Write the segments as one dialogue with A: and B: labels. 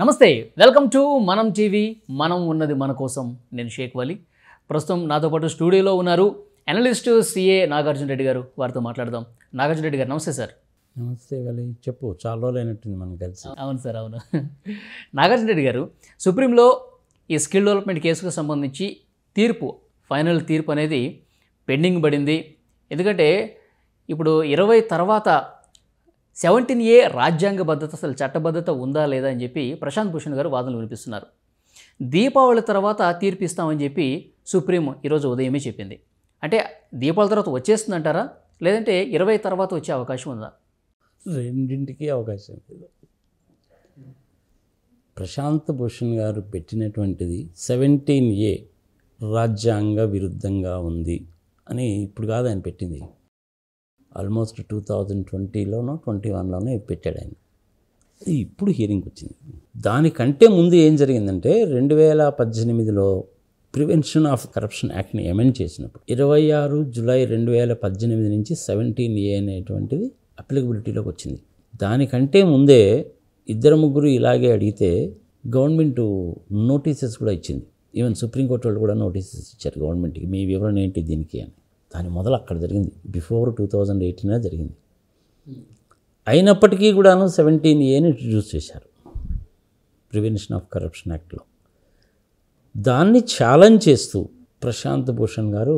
A: నమస్తే welcome to మనం TV మనం ఉన్నది మన కోసం నేను షేక్ వలి ప్రస్తుతం నాతో పాటు స్టూడియోలో ఉన్నారు ఎనలిస్ట్ సిఏ నాగార్జున రెడ్డి గారు వారితో మాట్లాడదాం నాగార్జున రెడ్డి గారు నమస్తే సార్ నమస్తే వలి చెప్పు చాలా రోజులైనట్టుంది మనం కలిసి అవును సార్ అవును నాగార్జున రెడ్డి గారు సుప్రీంలో ఈ స్కిల్ డెవలప్మెంట్ కేసుకు సంబంధించి తీర్పు ఫైనల్ తీర్పు అనేది పెండింగ్ పడింది ఎందుకంటే ఇప్పుడు ఇరవై తర్వాత సెవెంటీన్ ఏ రాజ్యాంగ భద్రత అసలు చట్టబద్ధత ఉందా లేదా అని చెప్పి ప్రశాంత్ భూషణ్ గారు వాదనలు వినిపిస్తున్నారు దీపావళి తర్వాత తీర్పు ఇస్తామని చెప్పి సుప్రీం ఈరోజు ఉదయమే చెప్పింది అంటే దీపావళి తర్వాత వచ్చేస్తుందంటారా లేదంటే ఇరవై తర్వాత వచ్చే అవకాశం ఉందా రెండింటికి అవకాశం లేదు
B: ప్రశాంత్ భూషణ్ గారు పెట్టినటువంటిది సెవెంటీన్ ఏ రాజ్యాంగ విరుద్ధంగా ఉంది అని ఇప్పుడు కాదు ఆయన పెట్టింది ఆల్మోస్ట్ టూ థౌజండ్ ట్వంటీలోనో ట్వంటీ వన్లోనో పెట్టాడు ఆయన ఇప్పుడు హీరింగ్ వచ్చింది దానికంటే ముందు ఏం జరిగిందంటే రెండు వేల పద్దెనిమిదిలో ప్రివెన్షన్ ఆఫ్ కరప్షన్ యాక్ట్ని అమెండ్ చేసినప్పుడు ఇరవై ఆరు జులై రెండు వేల పద్దెనిమిది నుంచి సెవెంటీన్ ఏ అనేటువంటిది అప్లికబిలిటీలోకి వచ్చింది దానికంటే ముందే ఇద్దరు ముగ్గురు ఇలాగే అడిగితే గవర్నమెంట్ నోటీసెస్ కూడా ఇచ్చింది ఈవెన్ సుప్రీంకోర్టు వాళ్ళు కూడా నోటీసెస్ ఇచ్చారు గవర్నమెంట్కి మీ వివరణ ఏంటి దీనికి అని దాని మొదలు అక్కడ జరిగింది బిఫోర్ టూ థౌజండ్ ఎయిటీనే జరిగింది అయినప్పటికీ కూడాను సెవెంటీన్ ఏని ఇంట్రడ్యూస్ చేశారు ప్రివెన్షన్ ఆఫ్ కరప్షన్ యాక్ట్లో దాన్ని ఛాలెంజ్ చేస్తూ ప్రశాంత్ భూషణ్ గారు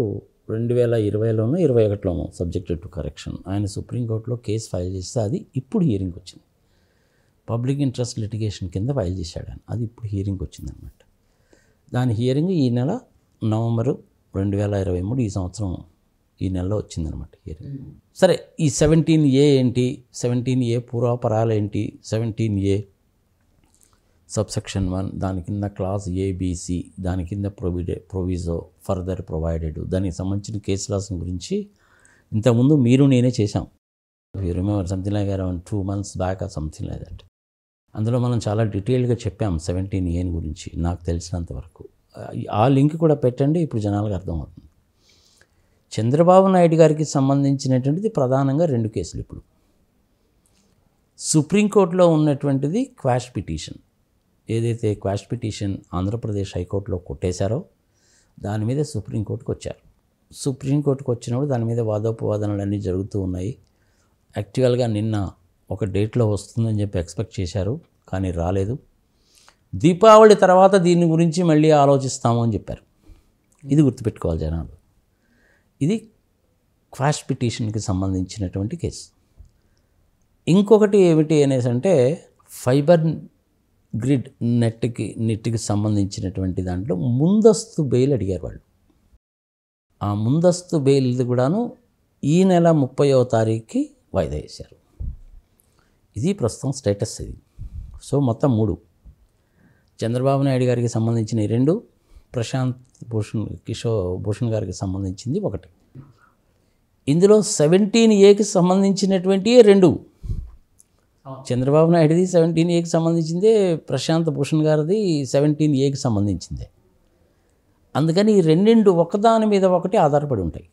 B: రెండు వేల ఇరవైలోనూ ఇరవై ఒకటిలోనూ సబ్జెక్ట్ టు కరెక్షన్ ఆయన సుప్రీంకోర్టులో కేసు ఫైల్ చేస్తే అది ఇప్పుడు హీరింగ్ వచ్చింది పబ్లిక్ ఇంట్రెస్ట్ లిటిగేషన్ కింద ఫైల్ చేశాడు ఆయన అది ఇప్పుడు హీరింగ్ వచ్చిందనమాట దాని హియరింగ్ ఈ నెల నవంబరు రెండు వేల ఇరవై మూడు ఈ సంవత్సరం ఈ నెలలో వచ్చిందనమాట ఇయర్ సరే ఈ సెవెంటీన్ ఏ ఏంటి సెవెంటీన్ ఏ పూర్వపరాలు ఏంటి సెవెంటీన్ ఏ సబ్సెక్షన్ వన్ దాని కింద క్లాస్ ఏబిసి దాని కింద ప్రొవిడే ప్రొవిజో ఫర్దర్ ప్రొవైడెడ్ దానికి సంబంధించిన కేసు లాస్ గురించి ఇంతకుముందు మీరు నేనే చేశాం you remember something like around two months back something like that అందులో మనం చాలా డీటెయిల్గా చెప్పాం సెవెంటీన్ ఏని గురించి నాకు తెలిసినంత వరకు ఆ లింక్ కూడా పెట్టండి ఇప్పుడు జనాలకు అర్థమవుతుంది చంద్రబాబు నాయుడు గారికి సంబంధించినటువంటిది ప్రధానంగా రెండు కేసులు ఇప్పుడు సుప్రీంకోర్టులో ఉన్నటువంటిది క్వాష్ పిటిషన్ ఏదైతే క్వాష్ పిటిషన్ ఆంధ్రప్రదేశ్ హైకోర్టులో కొట్టేశారో దాని మీద సుప్రీంకోర్టుకు వచ్చారు సుప్రీంకోర్టుకు వచ్చినప్పుడు దాని మీద వాదోపవాదనలు అన్నీ జరుగుతూ ఉన్నాయి యాక్చువల్గా నిన్న ఒక డేట్లో వస్తుందని చెప్పి ఎక్స్పెక్ట్ చేశారు కానీ రాలేదు దీపావళి తర్వాత దీని గురించి మళ్ళీ ఆలోచిస్తాము అని చెప్పారు ఇది గుర్తుపెట్టుకోవాలి జనాలు ఇది క్వాష్ పిటిషన్కి సంబంధించినటువంటి కేసు ఇంకొకటి ఏమిటి అనేసి అంటే ఫైబర్ గ్రిడ్ నెట్కి నెట్కి సంబంధించినటువంటి దాంట్లో ముందస్తు బెయిల్ అడిగారు వాళ్ళు ఆ ముందస్తు బెయిల్ కూడాను ఈ నెల ముప్పయో తారీఖుకి వాయిదా వేశారు ఇది ప్రస్తుతం స్టేటస్ ఇది సో మొత్తం మూడు చంద్రబాబు నాయుడు గారికి సంబంధించిన రెండు ప్రశాంత్ భూషణ్ కిషోర్ భూషణ్ గారికి సంబంధించింది ఒకటి ఇందులో సెవెంటీన్ ఏకి సంబంధించినటువంటి రెండు చంద్రబాబు నాయుడుది సెవెంటీన్ ఏకి సంబంధించిందే ప్రశాంత్ భూషణ్ గారిది సెవెంటీన్ ఏకి సంబంధించిందే అందుకని ఈ రెండు ఒకదాని మీద ఒకటి ఆధారపడి ఉంటాయి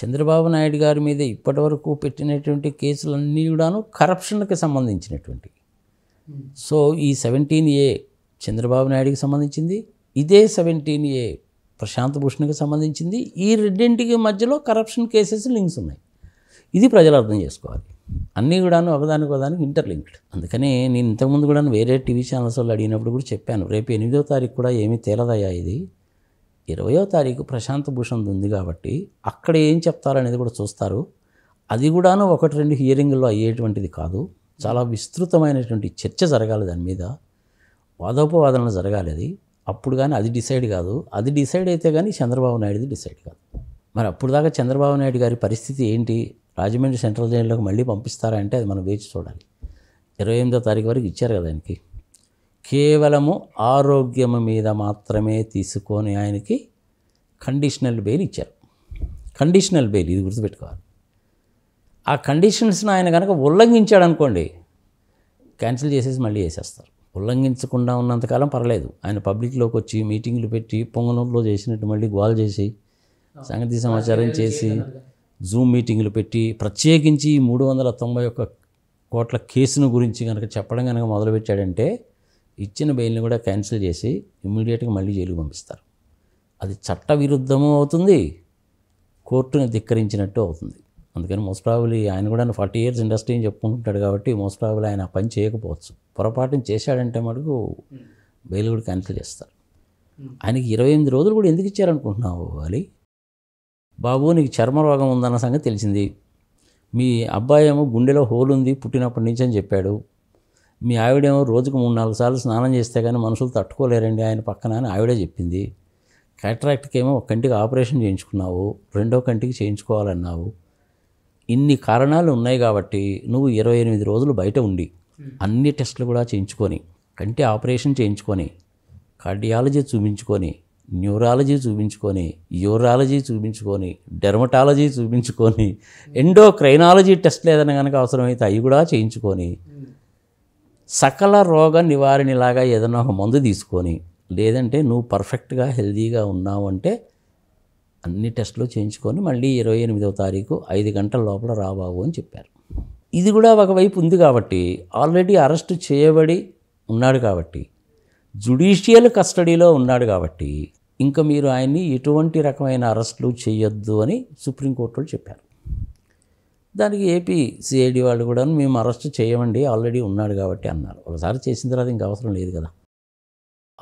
B: చంద్రబాబు నాయుడు గారి మీద ఇప్పటివరకు పెట్టినటువంటి కేసులన్నీ కూడాను కరప్షన్కి సంబంధించినటువంటి సో ఈ సెవెంటీన్ ఏ చంద్రబాబు నాయుడికి సంబంధించింది ఇదే సెవెంటీన్ ఏ ప్రశాంత్ భూషణ్కి సంబంధించింది ఈ రెండింటికి మధ్యలో కరప్షన్ కేసెస్ లింక్స్ ఉన్నాయి ఇది ప్రజలు అర్థం చేసుకోవాలి అన్నీ కూడాను ఒకదానికొకదానికి ఇంటర్లింక్డ్ అందుకనే నేను ఇంతకుముందు కూడా వేరే టీవీ ఛానల్స్ వాళ్ళు అడిగినప్పుడు కూడా చెప్పాను రేపు ఎనిమిదో తారీఖు కూడా ఏమీ తేలదయా ఇది ఇరవయో తారీఖు ప్రశాంత్ భూషణ్ ఉంది కాబట్టి అక్కడ ఏం చెప్తారనేది కూడా చూస్తారు అది కూడాను ఒకటి రెండు హియరింగ్లో అయ్యేటువంటిది కాదు చాలా విస్తృతమైనటువంటి చర్చ జరగాలి దాని మీద వాదోపవాదనలు జరగాలి అది అప్పుడు కానీ అది డిసైడ్ కాదు అది డిసైడ్ అయితే కానీ చంద్రబాబు నాయుడుది డిసైడ్ కాదు మరి అప్పుడు దాకా చంద్రబాబు నాయుడు గారి పరిస్థితి ఏంటి రాజమండ్రి సెంట్రల్ జైల్లోకి మళ్ళీ పంపిస్తారా అంటే అది మనం వేచి చూడాలి ఇరవై ఎనిమిదో తారీఖు వరకు ఇచ్చారు కదా ఆయనకి కేవలము ఆరోగ్యం మీద మాత్రమే తీసుకొని ఆయనకి కండిషనల్ బెయిల్ ఇచ్చారు కండిషనల్ బెయిల్ ఇది గుర్తుపెట్టుకోవాలి ఆ కండిషన్స్ని ఆయన కనుక ఉల్లంఘించాడు అనుకోండి క్యాన్సిల్ చేసేసి మళ్ళీ వేసేస్తారు ఉల్లంఘించకుండా ఉన్నంతకాలం పర్లేదు ఆయన పబ్లిక్లోకి వచ్చి మీటింగ్లు పెట్టి పొంగనూరులో చేసినట్టు మళ్ళీ గోల్ చేసి సంగతి సమాచారం చేసి జూమ్ మీటింగ్లు పెట్టి ప్రత్యేకించి మూడు వందల తొంభై ఒక్క కోట్ల కేసును గురించి కనుక చెప్పడం కనుక మొదలుపెట్టాడంటే ఇచ్చిన బెయిల్ని కూడా క్యాన్సిల్ చేసి ఇమ్మీడియట్గా మళ్ళీ జైలుకు పంపిస్తారు అది చట్టవిరుద్ధము అవుతుంది కోర్టును ధిక్కరించినట్టు అవుతుంది అందుకని మోస్ట్ ప్రాబులీ ఆయన కూడా ఫార్టీ ఇయర్స్ ఇండస్ట్రీని చెప్పుకుంటాడు కాబట్టి మోస్ట్ ప్రాబులీ ఆయన పని చేయకపోవచ్చు పొరపాటుని చేశాడంటే మటుకు hmm. బెయిల్ కూడా క్యాన్సిల్ చేస్తారు hmm. ఆయనకి ఇరవై ఎనిమిది రోజులు కూడా ఎందుకు ఇచ్చారనుకుంటున్నావు అలీ బాబు నీకు చర్మ రోగం ఉందన్న సంగతి తెలిసింది మీ అబ్బాయి ఏమో గుండెలో హోల్ ఉంది పుట్టినప్పటి నుంచి అని చెప్పాడు మీ ఆవిడేమో రోజుకు మూడు నాలుగు సార్లు స్నానం చేస్తే కానీ మనుషులు తట్టుకోలేరండి ఆయన పక్కన అని ఆవిడే చెప్పింది క్యాట్రాక్ట్కి ఏమో ఒక కంటికి ఆపరేషన్ చేయించుకున్నావు రెండో కంటికి చేయించుకోవాలన్నావు ఇన్ని కారణాలు ఉన్నాయి కాబట్టి నువ్వు ఇరవై ఎనిమిది రోజులు బయట ఉండి అన్ని టెస్టులు కూడా చేయించుకొని కంటి ఆపరేషన్ చేయించుకొని కార్డియాలజీ చూపించుకొని న్యూరాలజీ చూపించుకొని యూరాలజీ చూపించుకొని డెర్మటాలజీ చూపించుకొని ఎండోక్రైనాలజీ టెస్ట్లు ఏదైనా కనుక అవసరమైతే అవి కూడా చేయించుకొని సకల రోగ నివారణలాగా ఏదైనా ఒక మందు తీసుకొని లేదంటే నువ్వు పర్ఫెక్ట్గా హెల్తీగా ఉన్నావంటే అన్ని టెస్టులు చేయించుకొని మళ్ళీ ఇరవై ఎనిమిదవ తారీఖు ఐదు గంటల లోపల రాబాబు అని చెప్పారు ఇది కూడా ఒకవైపు ఉంది కాబట్టి ఆల్రెడీ అరెస్ట్ చేయబడి ఉన్నాడు కాబట్టి జుడిషియల్ కస్టడీలో ఉన్నాడు కాబట్టి ఇంకా మీరు ఆయన్ని ఎటువంటి రకమైన అరెస్టులు చేయొద్దు అని సుప్రీంకోర్టు చెప్పారు దానికి ఏపీ సిఐడి వాళ్ళు కూడా మేము అరెస్ట్ చేయమండి ఆల్రెడీ ఉన్నాడు కాబట్టి అన్నారు ఒకసారి చేసిన తర్వాత ఇంకా అవసరం లేదు కదా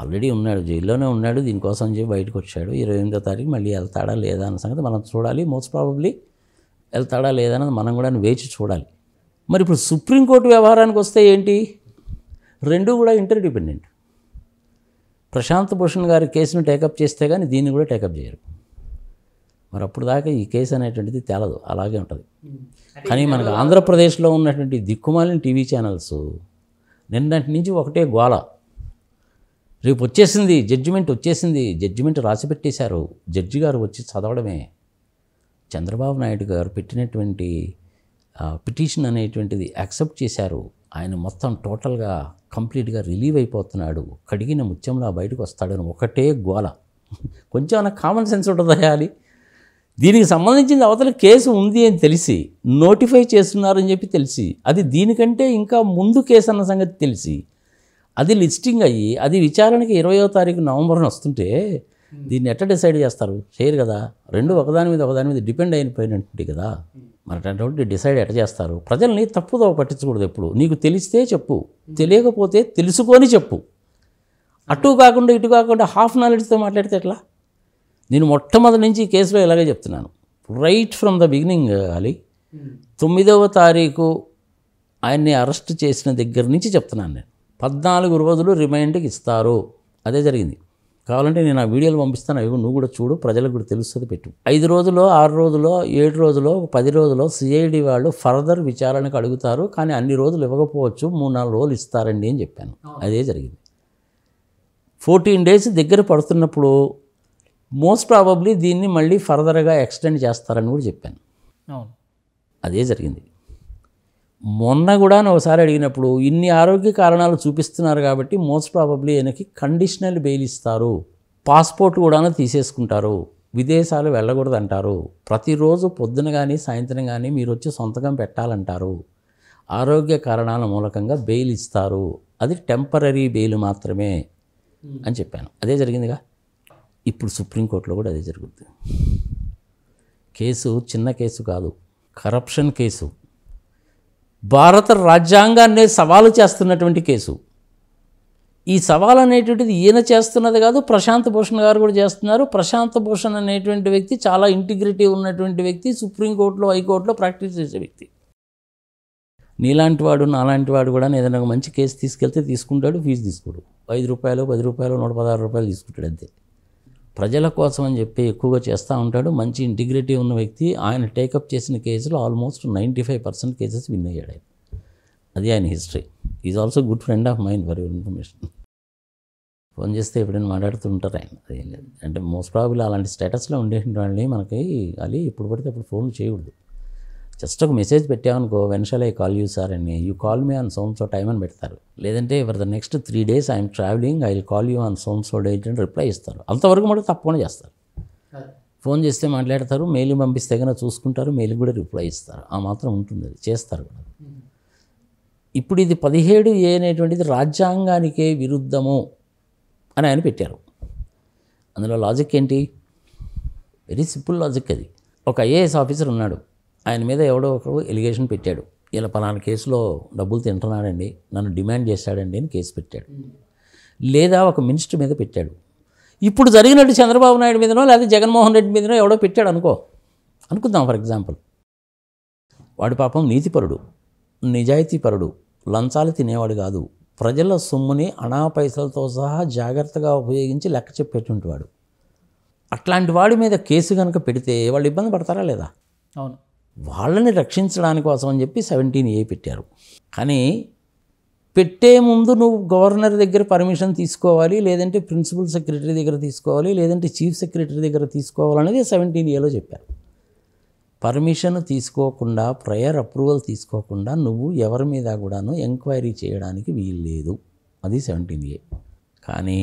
B: ఆల్రెడీ ఉన్నాడు జైల్లోనే ఉన్నాడు దీనికోసం చెప్పి బయటకు వచ్చాడు ఇరవై ఎనిమిదో తారీఖు మళ్ళీ వెళ్తాడా లేదా అన్న సంగతి మనం చూడాలి మోస్ట్ ప్రాబబ్లీ వెళ్తాడా లేదా అన్నది మనం కూడా వేచి చూడాలి మరి ఇప్పుడు సుప్రీంకోర్టు వ్యవహారానికి వస్తే ఏంటి రెండు కూడా ఇంటర్డిపెండెంట్ ప్రశాంత్ భూషణ్ గారి కేసును టేకప్ చేస్తే కానీ దీన్ని కూడా టేకప్ చేయరు మరి అప్పుడు దాకా ఈ కేసు అనేటువంటిది తేలదు అలాగే ఉంటుంది కానీ మనకు ఆంధ్రప్రదేశ్లో ఉన్నటువంటి దిక్కుమాలిన టీవీ ఛానల్స్ నిన్నటి నుంచి ఒకటే గోళ రేపు వచ్చేసింది జడ్జిమెంట్ వచ్చేసింది జడ్జిమెంట్ రాసిపెట్టేశారు జడ్జి గారు వచ్చి చదవడమే చంద్రబాబు నాయుడు గారు పెట్టినటువంటి పిటిషన్ అనేటువంటిది యాక్సెప్ట్ చేశారు ఆయన మొత్తం టోటల్గా కంప్లీట్గా రిలీవ్ అయిపోతున్నాడు కడిగిన ముత్యంలో బయటకు వస్తాడని ఒకటే గోల కొంచెం అన్న కామన్ సెన్స్ ఉంటుందయాలి దీనికి సంబంధించిన అవతల కేసు ఉంది అని తెలిసి నోటిఫై చేస్తున్నారని చెప్పి తెలిసి అది దీనికంటే ఇంకా ముందు కేసు అన్న సంగతి తెలిసి అది లిస్టింగ్ అయ్యి అది విచారణకి ఇరవయో తారీఖు నవంబర్ని వస్తుంటే దీన్ని ఎట్లా డిసైడ్ చేస్తారు చేయరు కదా రెండు ఒకదాని మీద ఒకదాని మీద డిపెండ్ అయిపోయినట్టు కదా మరి అటువంటి డిసైడ్ ఎట్లా చేస్తారు ప్రజల్ని తప్పుదో పట్టించకూడదు ఎప్పుడు నీకు తెలిస్తే చెప్పు తెలియకపోతే తెలుసుకొని చెప్పు అటు కాకుండా ఇటు కాకుండా హాఫ్ నాలెడ్జ్తో మాట్లాడితే ఎట్లా నేను మొట్టమొదటి నుంచి ఈ కేసులో ఇలాగే చెప్తున్నాను రైట్ ఫ్రమ్ ద బిగినింగ్ అలీ తొమ్మిదవ తారీఖు ఆయన్ని అరెస్ట్ చేసిన దగ్గర నుంచి చెప్తున్నాను నేను పద్నాలుగు రోజులు రిమైండ్కి ఇస్తారు అదే జరిగింది కావాలంటే నేను ఆ వీడియోలు పంపిస్తాను అవి నువ్వు కూడా చూడు ప్రజలకు కూడా తెలుస్తుంది పెట్టు ఐదు రోజుల్లో ఆరు రోజుల్లో ఏడు రోజుల్లో పది రోజుల్లో సిఐడి వాళ్ళు ఫర్దర్ విచారణకు అడుగుతారు కానీ అన్ని రోజులు ఇవ్వకపోవచ్చు మూడు నాలుగు రోజులు ఇస్తారండి అని చెప్పాను అదే జరిగింది ఫోర్టీన్ డేస్ దగ్గర పడుతున్నప్పుడు మోస్ట్ ప్రాబబ్లీ దీన్ని మళ్ళీ ఫర్దర్గా ఎక్స్టెండ్ చేస్తారని కూడా చెప్పాను అదే జరిగింది మొన్న కూడా ఒకసారి అడిగినప్పుడు ఇన్ని ఆరోగ్య కారణాలు చూపిస్తున్నారు కాబట్టి మోస్ట్ ప్రాబబ్లీ ఆయనకి కండిషనల్ బెయిల్ ఇస్తారు పాస్పోర్ట్ కూడా తీసేసుకుంటారు విదేశాలు వెళ్ళకూడదంటారు ప్రతిరోజు పొద్దున కానీ సాయంత్రం కానీ మీరు వచ్చి సొంతకం పెట్టాలంటారు ఆరోగ్య కారణాల మూలకంగా బెయిల్ ఇస్తారు అది టెంపరీ బెయిల్ మాత్రమే అని చెప్పాను అదే జరిగిందిగా ఇప్పుడు సుప్రీంకోర్టులో కూడా అదే జరుగుతుంది కేసు చిన్న కేసు కాదు కరప్షన్ కేసు భారత రాజ్యాంగాన్నే సవాలు చేస్తున్నటువంటి కేసు ఈ సవాల్ అనేటువంటిది ఈయన చేస్తున్నది కాదు ప్రశాంత్ భూషణ్ గారు కూడా చేస్తున్నారు ప్రశాంత్ భూషణ్ అనేటువంటి వ్యక్తి చాలా ఇంటిగ్రిటీ ఉన్నటువంటి వ్యక్తి సుప్రీంకోర్టులో హైకోర్టులో ప్రాక్టీస్ చేసే వ్యక్తి నీలాంటి వాడు నాలాంటి వాడు కూడా ఏదైనా మంచి కేసు తీసుకెళ్తే తీసుకుంటాడు ఫీజు తీసుకోడు ఐదు రూపాయలు పది రూపాయలు నూట పదహారు రూపాయలు తీసుకుంటాడు అంతే ప్రజల కోసం అని చెప్పి ఎక్కువగా చేస్తూ ఉంటాడు మంచి ఇంటిగ్రిటీ ఉన్న వ్యక్తి ఆయన టేకప్ చేసిన కేసులు almost ninety five percent cases win అయ్యాడు ఆయన అది ఆయన history is also good friend of mind for your information phone చేస్తే ఎప్పుడైనా మాట్లాడుతుంటారు ఆయన అదేం లేదు అంటే మోస్ట్ ప్రాబుల్ అలాంటి స్టేటస్లో ఉండేటువంటి వాళ్ళని మనకి అది ఇప్పుడు పడితే అప్పుడు ఫోన్లు చేయకూడదు జస్ట్ ఒక మెసేజ్ పెట్టామనుకో వెన్షల్ ఐ కాల్ యూ సార్ అని you call me on so time అని పెడతారు లేదంటే for the next three days I'm travelling I will call you on so date అని రిప్లై ఇస్తారు అంతవరకు మనకు తప్పకుండా చేస్తారు ఫోన్ చేస్తే మాట్లాడతారు మెయిల్ పంపిస్తే కన్నా చూసుకుంటారు మెయిల్ కూడా రిప్లై ఇస్తారు ఆ మాత్రం ఉంటుంది అది చేస్తారు కూడా ఇప్పుడు ఇది పదిహేడు ఏ అనేటువంటిది రాజ్యాంగానికే విరుద్ధము అని ఆయన పెట్టారు అందులో లాజిక్ ఏంటి వెరీ సింపుల్ లాజిక్ అది ఒక ఐఏఎస్ ఆఫీసర్ ఉన్నాడు ఆయన మీద ఎవడో ఒకరు ఎలిగేషన్ పెట్టాడు ఇలా పలానా కేసులో డబ్బులు తింటున్నాడండి నన్ను డిమాండ్ చేశాడండి అని కేసు పెట్టాడు లేదా ఒక మినిస్టర్ మీద పెట్టాడు ఇప్పుడు జరిగినట్టు చంద్రబాబు నాయుడు మీదనో లేదా జగన్మోహన్ రెడ్డి మీదనో ఎవడో పెట్టాడు అనుకో అనుకుందాం ఫర్ ఎగ్జాంపుల్ వాడి పాపం నీతిపరుడు నిజాయితీపరుడు లంచాలు తినేవాడు కాదు ప్రజల సొమ్ముని అనా పైసలతో సహా జాగ్రత్తగా ఉపయోగించి లెక్క చెప్పేటువంటి వాడు అట్లాంటి వాడి మీద కేసు కనుక పెడితే వాళ్ళు ఇబ్బంది పడతారా లేదా అవును వాళ్ళని రక్షించడానికి కోసం అని చెప్పి సెవెంటీన్ ఏ పెట్టారు కానీ పెట్టే ముందు నువ్వు గవర్నర్ దగ్గర పర్మిషన్ తీసుకోవాలి లేదంటే ప్రిన్సిపల్ సెక్రటరీ దగ్గర తీసుకోవాలి లేదంటే చీఫ్ సెక్రటరీ దగ్గర తీసుకోవాలనేది సెవెంటీన్ ఏలో చెప్పారు పర్మిషన్ తీసుకోకుండా ప్రయర్ అప్రూవల్ తీసుకోకుండా నువ్వు ఎవరి మీద కూడాను ఎంక్వైరీ చేయడానికి వీల్లేదు అది సెవెంటీన్ ఏ కానీ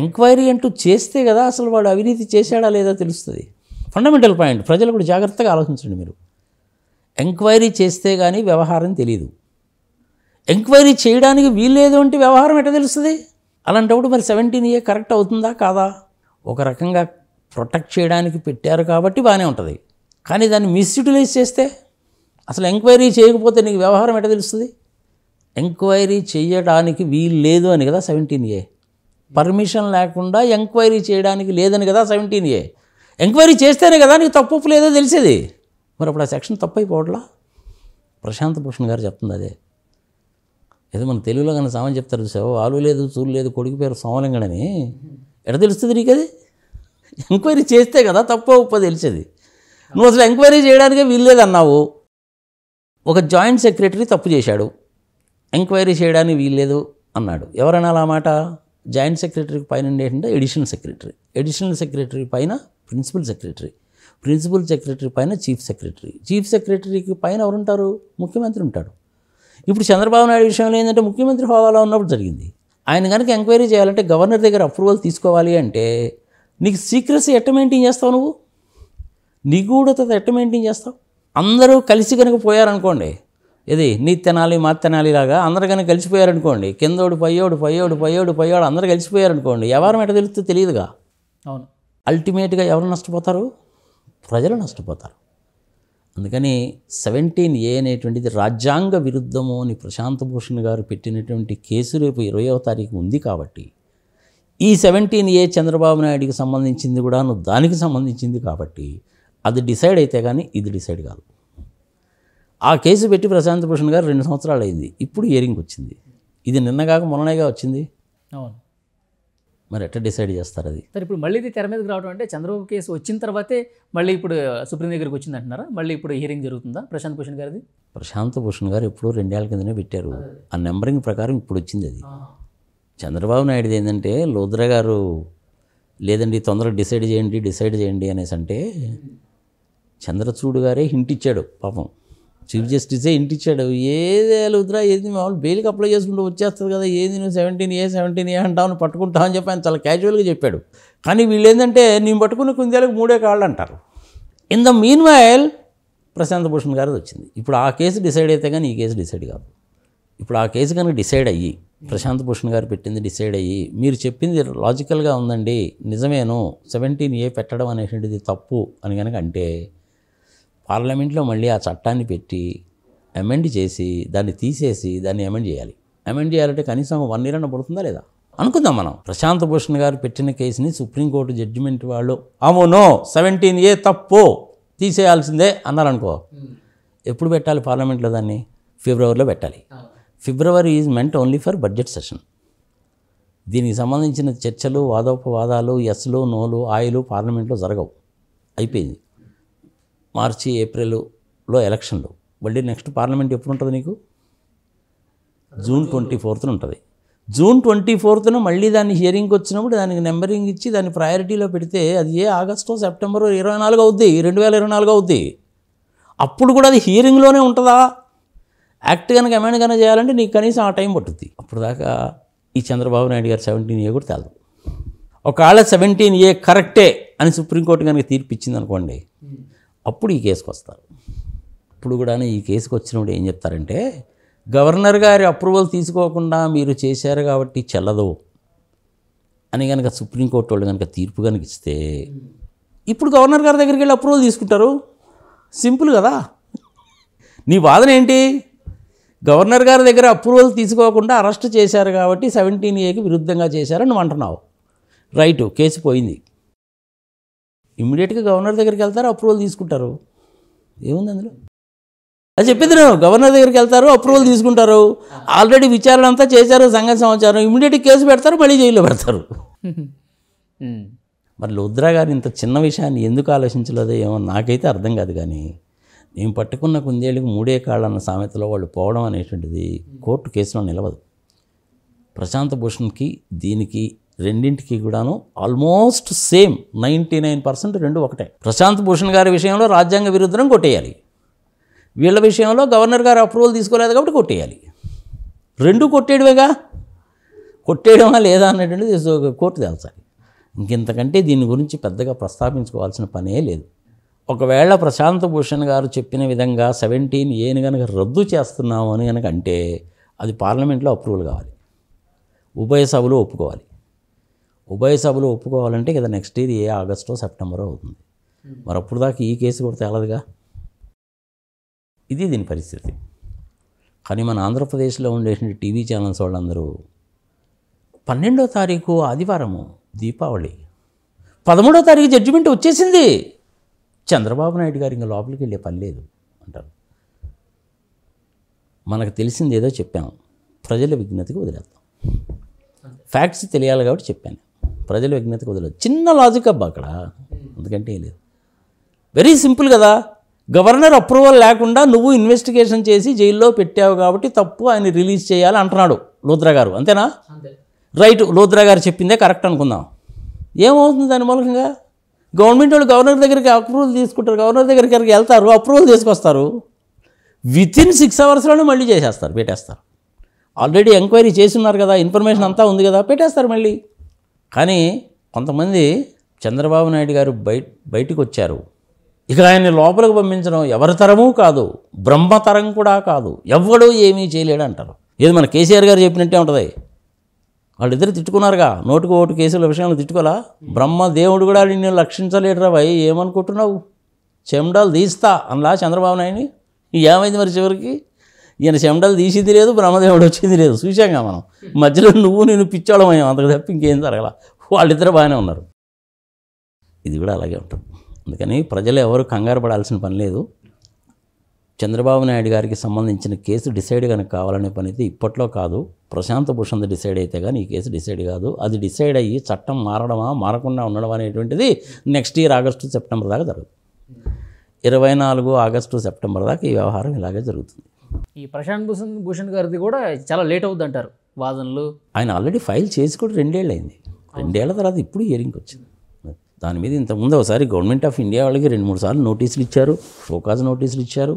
B: ఎంక్వైరీ అంటూ చేస్తే కదా అసలు వాడు అవినీతి చేశాడా లేదా తెలుస్తుంది ఫండమెంటల్ పాయింట్ ప్రజలు కూడా జాగ్రత్తగా ఆలోచించండి మీరు ఎంక్వైరీ చేస్తే కానీ వ్యవహారం తెలియదు ఎంక్వైరీ చేయడానికి వీల్లేదు అంటే వ్యవహారం ఎట్లా తెలుస్తుంది అలాంటప్పుడు మరి సెవెంటీన్ ఏ కరెక్ట్ అవుతుందా కాదా ఒక రకంగా ప్రొటెక్ట్ చేయడానికి పెట్టారు కాబట్టి బాగానే ఉంటుంది కానీ దాన్ని మిస్యూటిలైజ్ చేస్తే అసలు ఎంక్వైరీ చేయకపోతే నీకు వ్యవహారం ఎట్లా తెలుస్తుంది ఎంక్వైరీ చేయడానికి వీలు లేదు అని కదా సెవెంటీన్ ఏ పర్మిషన్ లేకుండా ఎంక్వైరీ చేయడానికి లేదని కదా సెవెంటీన్ ఏ ఎంక్వైరీ చేస్తేనే కదా నీకు తప్పు లేదో తెలిసేది మరి అప్పుడు ఆ సెక్షన్ తప్పు అయిపోవట్లా ప్రశాంత్ భూషణ్ గారు చెప్తుంది అదే ఏదో మన తెలుగులో కానీ సామాన్ చెప్తారు చూసావు ఆలు లేదు చూలు లేదు కొడుకు పేరు సోమలింగడని ఎడ తెలుస్తుంది నీకు అది ఎంక్వైరీ చేస్తే కదా తప్పు ఉప్ప తెలిసేది నువ్వు అసలు ఎంక్వైరీ చేయడానికే వీల్లేదన్నావు ఒక జాయింట్ సెక్రటరీ తప్పు చేశాడు ఎంక్వైరీ చేయడానికి వీల్లేదు అన్నాడు ఎవరైనా అలా మాట జాయింట్ సెక్రటరీ పైన ఏంటంటే ఎడిషనల్ సెక్రటరీ ఎడిషనల్ సెక్రటరీ పైన ప్రిన్సిపల్ సెక్రటరీ ప్రిన్సిపల్ సెక్రటరీ పైన చీఫ్ సెక్రటరీ చీఫ్ సెక్రటరీకి పైన ఎవరు ఉంటారు ముఖ్యమంత్రి ఉంటాడు ఇప్పుడు చంద్రబాబు నాయుడు విషయంలో ఏంటంటే ముఖ్యమంత్రి హోదాలో ఉన్నప్పుడు జరిగింది ఆయన కనుక ఎంక్వైరీ చేయాలంటే గవర్నర్ దగ్గర అప్రూవల్ తీసుకోవాలి అంటే నీకు సీక్రసీ ఎట్ట మెయింటైన్ చేస్తావు నువ్వు నిగూఢత ఎట్ట మెయింటైన్ చేస్తావు అందరూ కలిసి కనుక పోయారనుకోండి ఇది నీ తెనాలి మా తెనాలి లాగా కలిసిపోయారు కలిసిపోయారనుకోండి కిందోడు పయ్యోడు పయ్యోడు పయ్యోడు పయ్యోడు కలిసిపోయారు కలిసిపోయారనుకోండి ఎవరు ఎట తెలుస్తూ తెలియదుగా అవును అల్టిమేట్గా ఎవరు నష్టపోతారు ప్రజలు నష్టపోతారు అందుకని సెవెంటీన్ ఏ అనేటువంటిది రాజ్యాంగ విరుద్ధము అని ప్రశాంత భూషణ్ గారు పెట్టినటువంటి కేసు రేపు ఇరవయో తారీఖు ఉంది కాబట్టి ఈ సెవెంటీన్ ఏ చంద్రబాబు నాయుడికి సంబంధించింది కూడాను దానికి సంబంధించింది కాబట్టి అది డిసైడ్ అయితే కానీ ఇది డిసైడ్ కాదు ఆ కేసు పెట్టి ప్రశాంత్ భూషణ్ గారు రెండు సంవత్సరాలు అయింది ఇప్పుడు ఇయరింగ్ వచ్చింది ఇది నిన్నగాక మొన్ననేగా వచ్చింది అవును మరి ఎట్లా డిసైడ్ చేస్తారు అది
A: సరే ఇప్పుడు మళ్ళీ ఇది తెర మీదకి రావడం అంటే చంద్రబాబు కేసు వచ్చిన తర్వాతే మళ్ళీ ఇప్పుడు సుప్రీం దగ్గరికి వచ్చింది అంటున్నారా మళ్ళీ ఇప్పుడు హియరింగ్ జరుగుతుందా ప్రశాంత్ భూషణ్ గారిది
B: ప్రశాంత్ భూషణ్ గారు ఎప్పుడు రెండేళ్ల కిందనే పెట్టారు ఆ నెంబరింగ్ ప్రకారం ఇప్పుడు వచ్చింది అది చంద్రబాబు నాయుడుది ఏంటంటే లోద్ర గారు లేదండి తొందరగా డిసైడ్ చేయండి డిసైడ్ చేయండి అనేసి అంటే చంద్రచూడు గారే హింట్ ఇచ్చాడు పాపం చీఫ్ జస్టిసే ఇంటిచ్చాడు ఏది వెలుగుతురా ఏది మామూలు బెయిల్కి అప్లై చేసుకుంటూ వచ్చేస్తుంది కదా ఏది నువ్వు సెవెంటీన్ ఏ సెవెంటీన్ ఏ అంటావు అని పట్టుకుంటావు అని చెప్పి ఆయన చాలా క్యాజువల్గా చెప్పాడు కానీ వీళ్ళు ఏంటంటే నేను పట్టుకున్న కుందేలకు మూడే కాళ్ళు అంటారు in the mean while Prashant Bhushan గారిది వచ్చింది ఇప్పుడు ఆ కేసు డిసైడ్ అయితే కానీ ఈ కేసు డిసైడ్ కాదు ఇప్పుడు ఆ కేసు కనుక డిసైడ్ అయ్యి ప్రశాంత్ భూషణ్ గారు పెట్టింది డిసైడ్ అయ్యి మీరు చెప్పింది లాజికల్గా ఉందండి నిజమేను సెవెంటీన్ ఏ పెట్టడం అనేటువంటిది తప్పు అని కనుక అంటే పార్లమెంట్లో మళ్ళీ ఆ చట్టాన్ని పెట్టి అమెండ్ చేసి దాన్ని తీసేసి దాన్ని అమెండ్ చేయాలి అమెండ్ చేయాలంటే కనీసం వన్ ఇయర్ అన్న పడుతుందా లేదా అనుకుందాం మనం ప్రశాంత్ భూషణ్ గారు పెట్టిన కేసుని సుప్రీంకోర్టు జడ్జిమెంట్ వాళ్ళు అవునో సెవెంటీన్ ఏ తప్పు తీసేయాల్సిందే అన్నారనుకో ఎప్పుడు పెట్టాలి పార్లమెంట్లో దాన్ని ఫిబ్రవరిలో పెట్టాలి February is meant only for budget session దీనికి సంబంధించిన చర్చలు వాదోపవాదాలు ఎస్లు నోలు ఆయిలు పార్లమెంట్లో జరగవు అయిపోయింది మార్చి ఏప్రిల్లో ఎలక్షన్లు మళ్ళీ నెక్స్ట్ పార్లమెంట్ ఎప్పుడు ఉంటుంది నీకు జూన్ ట్వంటీ ఫోర్త్న ఉంటుంది జూన్ ట్వంటీ ఫోర్త్న మళ్ళీ దాన్ని హియరింగ్కి వచ్చినప్పుడు దానికి నెంబరింగ్ ఇచ్చి దాన్ని ప్రయారిటీలో పెడితే అది ఏ ఆగస్టు సెప్టెంబర్ ఇరవై నాలుగు అవుద్ది రెండు వేల ఇరవై నాలుగు అవుద్ది అప్పుడు కూడా అది హియరింగ్లోనే ఉంటుందా యాక్ట్ కనుక అమెండ్ కనుక చేయాలంటే నీకు కనీసం ఆ టైం పట్టుద్ది అప్పుడు దాకా ఈ చంద్రబాబు నాయుడు గారు సెవెంటీన్ ఏ కూడా తేలదు ఒకవేళ సెవెంటీన్ ఏ కరెక్టే అని సుప్రీంకోర్టు కనుక తీర్పు ఇచ్చింది అనుకోండి అప్పుడు ఈ కేసుకు వస్తారు ఇప్పుడు కూడా ఈ కేసుకు వచ్చినప్పుడు ఏం చెప్తారంటే గవర్నర్ గారి అప్రూవల్ తీసుకోకుండా మీరు చేశారు కాబట్టి చెల్లదు అని కనుక సుప్రీంకోర్టు వాళ్ళు కనుక తీర్పు కనుక ఇస్తే ఇప్పుడు గవర్నర్ గారి దగ్గరికి వెళ్ళి అప్రూవల్ తీసుకుంటారు సింపుల్ కదా నీ వాదన ఏంటి గవర్నర్ గారి దగ్గర అప్రూవల్ తీసుకోకుండా అరెస్ట్ చేశారు కాబట్టి సెవెంటీన్ ఏకి విరుద్ధంగా చేశారని నువ్వు అంటున్నావు రైటు కేసు పోయింది ఇమీడియట్గా గవర్నర్ దగ్గరికి వెళ్తారు అప్రూవల్ తీసుకుంటారు ఏముంది అందులో అది చెప్పింది నేను గవర్నర్ దగ్గరికి వెళ్తారు అప్రూవల్ తీసుకుంటారు ఆల్రెడీ విచారణ అంతా చేశారు సంఘం సమాచారం ఇమీడియట్ కేసు పెడతారు మళ్ళీ జైల్లో పెడతారు మరి లుద్రా గారు ఇంత చిన్న విషయాన్ని ఎందుకు ఆలోచించలేదో ఏమో నాకైతే అర్థం కాదు కానీ నేను పట్టుకున్న కుందేళ్ళకి మూడే కాళ్ళు అన్న సామెతలో వాళ్ళు పోవడం అనేటువంటిది కోర్టు కేసులో నిలవదు ప్రశాంత భూషణ్కి దీనికి రెండింటికి కూడాను almost same ninety nine percent రెండు ఒకటే ప్రశాంత్ భూషణ్ గారి విషయంలో రాజ్యాంగ విరుద్ధం కొట్టేయాలి వీళ్ళ విషయంలో గవర్నర్ గారు అప్రూవల్ తీసుకోలేదు కాబట్టి కొట్టేయాలి రెండు కొట్టేయడమేగా కొట్టేయడమా లేదా అనేటువంటిది కోర్టు తెలుసాలి ఇంకెంతకంటే దీని గురించి పెద్దగా ప్రస్తావించుకోవాల్సిన పనే లేదు ఒకవేళ ప్రశాంత్ భూషణ్ గారు చెప్పిన విధంగా సెవెంటీన్ ఏని కనుక రద్దు చేస్తున్నాము అని కనుక అంటే అది పార్లమెంట్లో అప్రూవల్ కావాలి ఉభయ సభలో ఒప్పుకోవాలి ఉభయ సభలు ఒప్పుకోవాలంటే కదా నెక్స్ట్ ఇది ఏ ఆగస్టో సెప్టెంబరో అవుతుంది మరి అప్పుడు దాకా ఈ కేసు కూడా తేలదుగా ఇది దీని పరిస్థితి కానీ మన ఆంధ్రప్రదేశ్లో ఉండేటువంటి టీవీ ఛానల్స్ వాళ్ళందరూ పన్నెండో తారీఖు ఆదివారము దీపావళి పదమూడో తారీఖు జడ్జిమెంట్ వచ్చేసింది చంద్రబాబు నాయుడు గారు ఇంకా లోపలికి వెళ్ళే పని లేదు అంటారు మనకు తెలిసింది ఏదో చెప్పాము ప్రజల విజ్ఞతకి వదిలేస్తాం ఫ్యాక్ట్స్ తెలియాలి కాబట్టి చెప్పాను ప్రజలు విజ్ఞతకు వదలదు చిన్న లాజిక్ అబ్బా అక్కడ అందుకంటే లేదు వెరీ సింపుల్ కదా గవర్నర్ అప్రూవల్ లేకుండా నువ్వు ఇన్వెస్టిగేషన్ చేసి జైల్లో పెట్టావు కాబట్టి తప్పు ఆయన రిలీజ్ చేయాలి అంటున్నాడు లోద్రా గారు అంతేనా రైట్ లోద్రా గారు చెప్పిందే కరెక్ట్ అనుకుందాం ఏమవుతుంది దాని మూలకంగా గవర్నమెంట్ వాళ్ళు గవర్నర్ దగ్గరికి అప్రూవల్ తీసుకుంటారు గవర్నర్ దగ్గరికి వెళ్తారు అప్రూవల్ తీసుకొస్తారు విత్ ఇన్ సిక్స్ అవర్స్లోనే మళ్ళీ చేసేస్తారు పెట్టేస్తారు ఆల్రెడీ ఎంక్వైరీ చేసి ఉన్నారు కదా ఇన్ఫర్మేషన్ అంతా ఉంది కదా పెట్టేస్తారు మళ్ళీ కానీ కొంతమంది చంద్రబాబు నాయుడు గారు బయట బయటికి వచ్చారు ఇక ఆయన్ని లోపలికి పంపించడం ఎవరి తరమూ కాదు బ్రహ్మతరం కూడా కాదు ఎవడూ ఏమీ చేయలేడు అంటారు ఏది మన కేసీఆర్ గారు చెప్పినట్టే ఉంటుంది వాళ్ళు ఇద్దరు తిట్టుకున్నారుగా నోటుకు ఓటు కేసుల విషయంలో తిట్టుకోవాలా బ్రహ్మ దేవుడు కూడా నిన్ను లక్షించలేడురా భయ్ ఏమనుకుంటున్నావు చెమడాలు తీస్తా అలా చంద్రబాబు నాయుడిని ఏమైంది మరి చివరికి ఈయన చెమటలు తీసింది లేదు బ్రహ్మదేవుడు వచ్చింది లేదు చూశాంగా మనం మధ్యలో నువ్వు నేను పిచ్చోళమయ్యాం అంతకు తప్ప ఇంకేం జరగల వాళ్ళిద్దరు బాగానే ఉన్నారు ఇది కూడా అలాగే ఉంటుంది అందుకని ప్రజలు ఎవరు కంగారు పడాల్సిన పని లేదు చంద్రబాబు నాయుడు గారికి సంబంధించిన కేసు డిసైడ్ కనుక కావాలనే పని అయితే ఇప్పట్లో కాదు ప్రశాంత్ భూషణ్ డిసైడ్ అయితే కానీ ఈ కేసు డిసైడ్ కాదు అది డిసైడ్ అయ్యి చట్టం మారడమా మారకుండా ఉండడం అనేటువంటిది నెక్స్ట్ ఇయర్ ఆగస్టు సెప్టెంబర్ దాకా జరుగుతుంది ఇరవై నాలుగు ఆగస్టు సెప్టెంబర్ దాకా ఈ వ్యవహారం ఇలాగే జరుగుతుంది
A: ఈ ప్రశాంత్ భూషణ్ భూషణ్ గారిది కూడా చాలా లేట్ అవుద్ది అంటారు వాదనలు
B: ఆయన ఆల్రెడీ ఫైల్ చేసి కూడా రెండేళ్ళు అయింది రెండేళ్ల తర్వాత ఇప్పుడు హియరింగ్కి వచ్చింది దాని మీద ఇంతకుముందు ఒకసారి గవర్నమెంట్ ఆఫ్ ఇండియా వాళ్ళకి రెండు మూడు సార్లు నోటీసులు ఇచ్చారు ఫోకాజ్ నోటీసులు ఇచ్చారు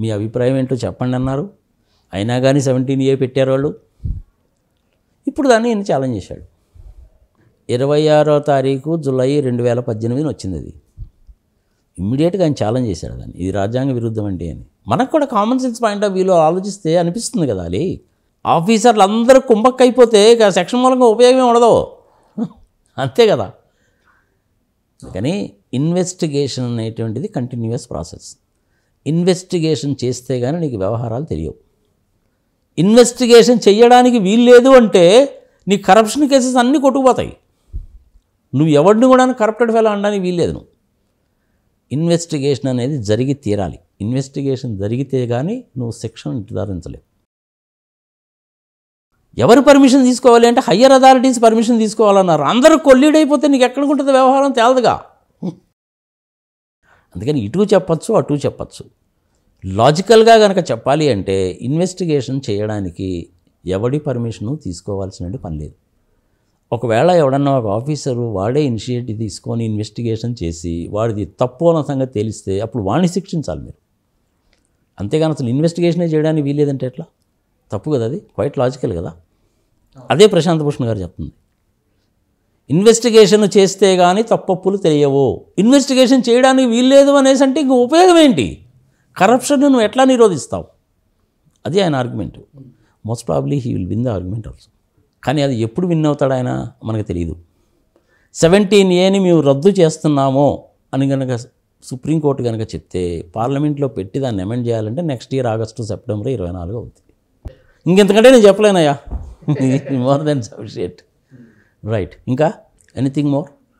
B: మీ అభిప్రాయం ఏంటో చెప్పండి అన్నారు అయినా కానీ సెవెంటీన్ ఏ పెట్టారు వాళ్ళు ఇప్పుడు దాన్ని ఆయన ఛాలెంజ్ చేశాడు ఇరవై ఆరో తారీఖు జులై రెండు వేల పద్దెనిమిది వచ్చింది అది ఇమ్మీడియట్గా ఆయన ఛాలెంజ్ చేశాడు దాన్ని ఇది రాజ్యాంగ విరుద్ధం అంటే అని మనకు కూడా కామన్ సెన్స్ పాయింట్ ఆఫ్ వ్యూలో ఆలోచిస్తే అనిపిస్తుంది కదా అది ఆఫీసర్లు అందరూ కుంభక్కైపోతే ఇక సెక్షన్ మూలంగా ఉపయోగమే ఉండదు అంతే కదా కానీ ఇన్వెస్టిగేషన్ అనేటువంటిది కంటిన్యూస్ ప్రాసెస్ ఇన్వెస్టిగేషన్ చేస్తే కానీ నీకు వ్యవహారాలు తెలియవు ఇన్వెస్టిగేషన్ చేయడానికి వీల్లేదు అంటే నీ కరప్షన్ కేసెస్ అన్నీ కొట్టుకుపోతాయి నువ్వు ఎవరిని కూడా కరప్టెడ్ ఫెలో అనడానికి వీల్లేదు నువ్వు ఇన్వెస్టిగేషన్ అనేది జరిగి తీరాలి ఇన్వెస్టిగేషన్ జరిగితే కానీ నువ్వు శిక్షను నిర్ధారించలేవు ఎవరి పర్మిషన్ తీసుకోవాలి అంటే హయ్యర్ అథారిటీస్ పర్మిషన్ తీసుకోవాలన్నారు అందరూ కొల్లీడైపోతే నీకు ఎక్కడికుంటుంది వ్యవహారం తేలదుగా అందుకని ఇటు చెప్పచ్చు అటు చెప్పచ్చు లాజికల్గా కనుక చెప్పాలి అంటే ఇన్వెస్టిగేషన్ చేయడానికి ఎవడి పర్మిషను తీసుకోవాల్సిన పని లేదు ఒకవేళ ఎవడన్నా ఒక ఆఫీసరు వాడే ఇనిషియేటివ్ తీసుకొని ఇన్వెస్టిగేషన్ చేసి వాడిది తప్పు అన్న సంగతి తెలిస్తే అప్పుడు వాడిని శిక్షించాలి మీరు అంతేగాని అసలు ఇన్వెస్టిగేషనే చేయడానికి వీలేదంటే ఎట్లా తప్పు కదా అది క్వైట్ లాజికల్ కదా అదే ప్రశాంత్ భూషణ్ గారు చెప్తుంది ఇన్వెస్టిగేషన్ చేస్తే కానీ తప్పప్పులు తెలియవు ఇన్వెస్టిగేషన్ చేయడానికి వీల్లేదు అనేసి అంటే ఇంక ఉపయోగం ఏంటి కరప్షన్ నువ్వు ఎట్లా నిరోధిస్తావు అది ఆయన argument most probably he will win the argument also కానీ అది ఎప్పుడు విన్ అవుతాడు ఆయన మనకు తెలియదు సెవెంటీన్ ఏని మేము రద్దు చేస్తున్నామో అని కనుక సుప్రీంకోర్టు కనుక చెప్తే పార్లమెంట్లో పెట్టి దాన్ని అమెండ్ చేయాలంటే నెక్స్ట్ ఇయర్ ఆగస్టు సెప్టెంబర్ ఇరవై నాలుగు అవుతుంది ఇంకెంతకంటే నేను చెప్పలేనయ్యా మోర్ దెన్ సఫిషియట్ రైట్ ఇంకా ఎనీథింగ్ మోర్